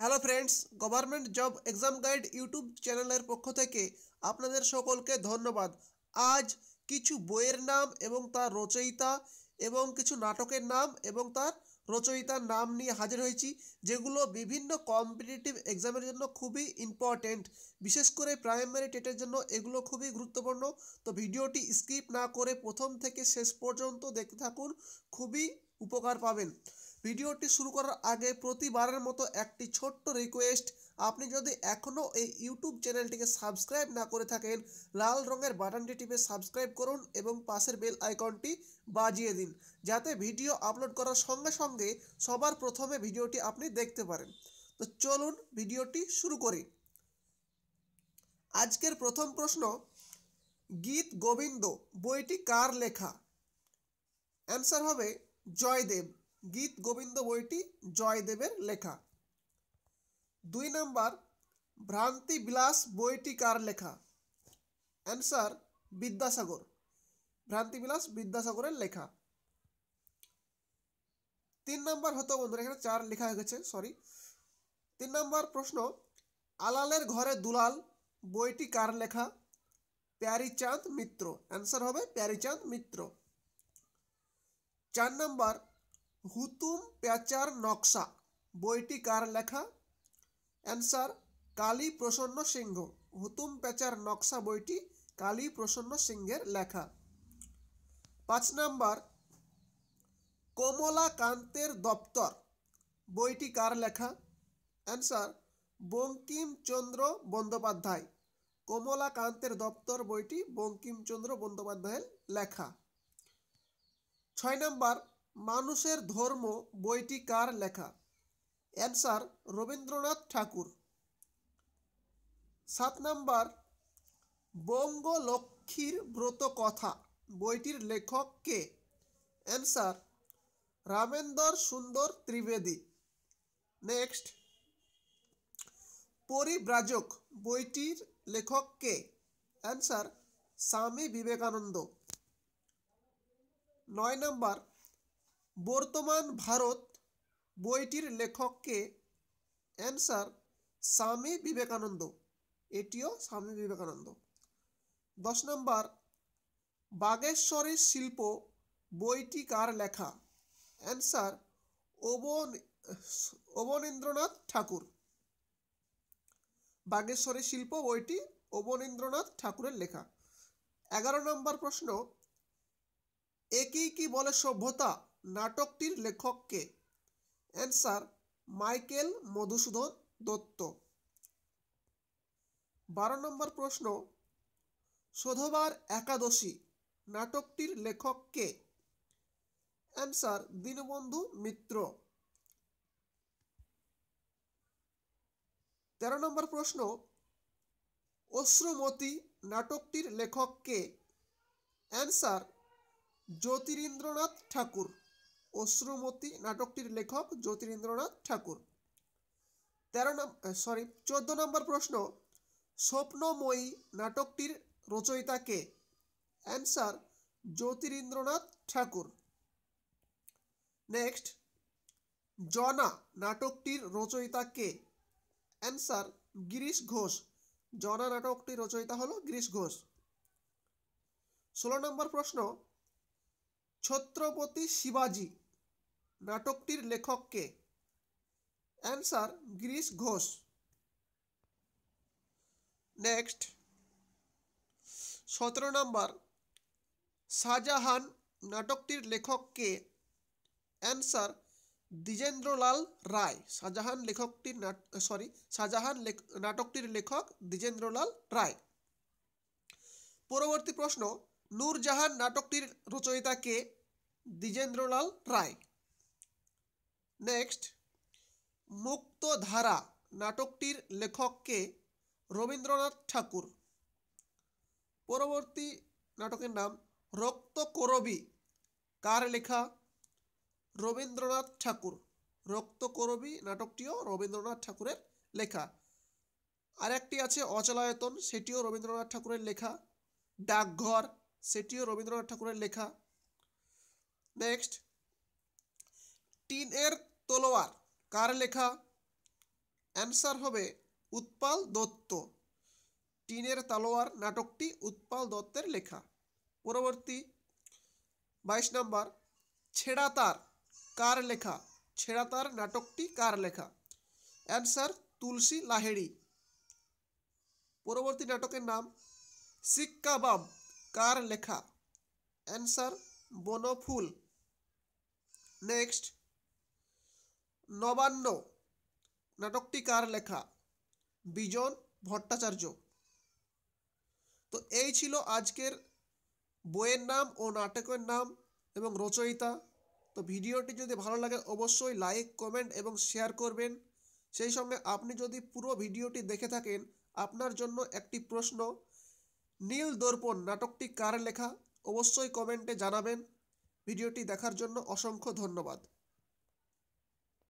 hello friends government job exam guide YouTube চ্যানেলের পক্ষ থেকে আপনাদের সকলকে ধন্যবাদ আজ কিছু বইয়ের নাম এবং তার রচয়িতা এবং কিছু নাটকের নাম এবং তার রচয়িতার নাম নিয়ে হাজির হয়েছি যেগুলো বিভিন্ন কম্পিটিটিভ এক্সামের জন্য খুবই ইম্পর্টেন্ট বিশেষ করে প্রাইমারি টেটের জন্য এগুলো খুবই গুরুত্বপূর্ণ তো ভিডিওটি স্কিপ না করে প্রথম থেকে শেষ পর্যন্ত দেখতে থাকুন খুবই উপকার পাবেন ভিডিওটি শুরু করার আগে প্রতিবারের মতো একটি ছোট্ট রিকোয়েস্ট আপনি যদি এখনও এই ইউটিউব চ্যানেলটিকে সাবস্ক্রাইব না করে থাকেন লাল রঙের বাটনটি টিপে সাবস্ক্রাইব করুন এবং পাশের বেল আইকনটি বাজিয়ে দিন যাতে ভিডিও আপলোড করার সঙ্গে সঙ্গে সবার প্রথমে ভিডিওটি আপনি দেখতে পারেন তো চলুন ভিডিওটি শুরু করি আজকের প্রথম প্রশ্ন গীত গোবিন্দ বইটি কার লেখা অ্যান্সার হবে জয়দেব গীত গোবিন্দ বইটি জয়দেবের লেখা দুই নাম্বার ভ্রান্তি বিলাস বইটি কার লেখা অ্যান্সার বিদ্যাসাগর ভ্রান্তি বিলাস বিদ্যাসাগরের লেখা তিন নম্বর হতো বন্ধুরা এখানে চার লেখা হয়ে গেছে সরি তিন নাম্বার প্রশ্ন আলালের ঘরে দুলাল বইটি কার লেখা প্যারিচাঁদ মিত্র অ্যান্সার হবে প্যারিচাঁদ মিত্র চার নাম্বার হুতুম প্যাচার নকশা বইটি কার লেখা অ্যান্সার কালী প্রসন্ন সিংহ হুতুম প্যাচার নকশা বইটি কালী প্রসন্ন সিংহের লেখা পাঁচ নাম্বার কমলা কান্তের দপ্তর বইটি কার লেখা অ্যান্সার বঙ্কিমচন্দ্র বন্দ্যোপাধ্যায় কমলা কান্তের দপ্তর বইটি বঙ্কিমচন্দ্র বন্দ্যোপাধ্যায়ের লেখা ছয় নম্বর মানুষের ধর্ম বইটি কার লেখা অ্যান্সার রবীন্দ্রনাথ ঠাকুর সাত নাম্বার বঙ্গ লক্ষ্মীর ব্রত কথা বইটির লেখক কে অ্যান্সার রামেন্দর সুন্দর ত্রিবেদী নেক্সট পরিব্রাজক বইটির লেখক কে অ্যান্সার স্বামী বিবেকানন্দ নয় নম্বর বর্তমান ভারত বইটির লেখককে অ্যান্সার স্বামী বিবেকানন্দ এটিও স্বামী বিবেকানন্দ দশ নম্বর বাগেশ্বরের শিল্প বইটি কার লেখা অ্যান্সার অবন অবনীন্দ্রনাথ ঠাকুর বাগেশ্বরের শিল্প বইটি অবনীন্দ্রনাথ ঠাকুরের লেখা এগারো নম্বর প্রশ্ন একেই কি বলে সভ্যতা নাটকটির লেখক কে অ্যান্সার মাইকেল মধুসূদন দত্ত বারো নম্বর প্রশ্ন শোধবার একাদশী নাটকটির লেখক কে অ্যান্সার দীনবন্ধু মিত্র তেরো নম্বর প্রশ্ন অশ্রুমতী নাটকটির লেখক কে অ্যান্সার জ্যোতিরীন্দ্রনাথ ঠাকুর অশ্রুমতি নাটকটির লেখক জ্যোতিরেন্দ্রনাথ ঠাকুর তেরো সরি চোদ্দ নম্বর প্রশ্ন স্বপ্নময়ী নাটকটির রচয়িতা কে অ্যান্সার জ্যোতিরেন্দ্রনাথ ঠাকুর নেক্সট জনা নাটকটির রচয়িতা কে অ্যান্সার গিরিশ ঘোষ জনা নাটকটির রচয়িতা হলো গিরিশ ঘোষ ষোলো নম্বর প্রশ্ন ছত্রপতি শিবাজী নাটকটির লেখক কে অ্যান্সার গিরিশ ঘোষ নেক্সট সতেরো নম্বর শাহজাহান নাটকটির লেখক কে অ্যান্সার দ্বিজেন্দ্রলাল রায় শাহজাহান লেখকটির সরি শাহজাহান নাটকটির লেখক দ্বিজেন্দ্রলাল রায় পরবর্তী প্রশ্ন নূরজাহান নাটকটির রচয়িতা কে দ্বিজেন্দ্রলাল রায় নেক্সট মুক্তধারা নাটকটির লেখককে রবীন্দ্রনাথ ঠাকুর পরবর্তী নাটকের নাম করবি কার লেখা রবীন্দ্রনাথ ঠাকুর রক্তকরবী নাটকটিও রবীন্দ্রনাথ ঠাকুরের লেখা আরেকটি আছে অচলায়তন সেটিও রবীন্দ্রনাথ ঠাকুরের লেখা ডাকঘর সেটিও রবীন্দ্রনাথ ঠাকুরের লেখা নেক্সট টিনের তলোয়ার কার লেখা অ্যান্সার হবে উৎপাল দত্ত টিনের তলোয়ার নাটকটি উৎপাল দত্তের লেখা পরবর্তী বাইশ নম্বর ছেড়া তার কার লেখা ছেড়া তার নাটকটি কার লেখা অ্যান্সার তুলসী লাহেড়ি পরবর্তী নাটকের নাম সিক্কা বাম কার লেখা অ্যান্সার বনফুল নেক্সট নবান্ন নাটকটি কার লেখা বিজন ভট্টাচার্য তো এই ছিল আজকের বইয়ের নাম ও নাটকের নাম এবং রচয়িতা তো ভিডিওটি যদি ভালো লাগে অবশ্যই লাইক কমেন্ট এবং শেয়ার করবেন সেই সঙ্গে আপনি যদি পুরো ভিডিওটি দেখে থাকেন আপনার জন্য একটি প্রশ্ন নীল দর্পণ নাটকটি কার লেখা অবশ্যই কমেন্টে জানাবেন ভিডিওটি দেখার জন্য অসংখ্য ধন্যবাদ